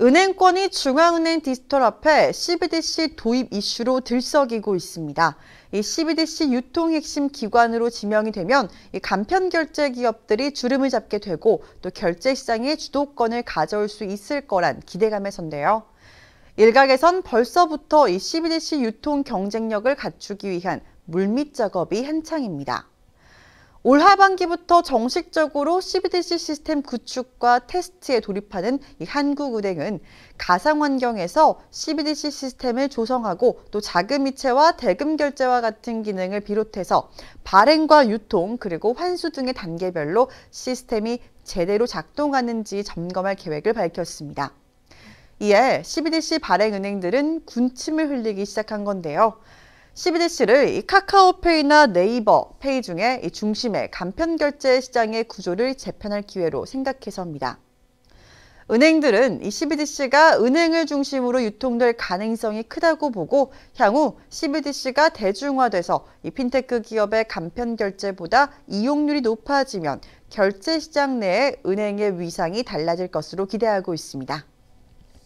은행권이 중앙은행 디지털 화폐 CBDC 도입 이슈로 들썩이고 있습니다. 이 CBDC 유통 핵심 기관으로 지명이 되면 간편 결제 기업들이 주름을 잡게 되고 또 결제 시장의 주도권을 가져올 수 있을 거란 기대감에 선데요. 일각에선 벌써부터 이 CBDC 유통 경쟁력을 갖추기 위한 물밑 작업이 한창입니다. 올 하반기부터 정식적으로 CBDC 시스템 구축과 테스트에 돌입하는 이 한국은행은 가상 환경에서 CBDC 시스템을 조성하고 또 자금이체와 대금 결제와 같은 기능을 비롯해서 발행과 유통 그리고 환수 등의 단계별로 시스템이 제대로 작동하는지 점검할 계획을 밝혔습니다. 이에 CBDC 발행은행들은 군침을 흘리기 시작한 건데요. CBDC를 이 카카오페이나 네이버 페이 중에 이 중심의 간편결제 시장의 구조를 재편할 기회로 생각해서입니다. 은행들은 이 CBDC가 은행을 중심으로 유통될 가능성이 크다고 보고 향후 CBDC가 대중화돼서 이 핀테크 기업의 간편 결제보다 이용률이 높아지면 결제 시장 내의 은행의 위상이 달라질 것으로 기대하고 있습니다.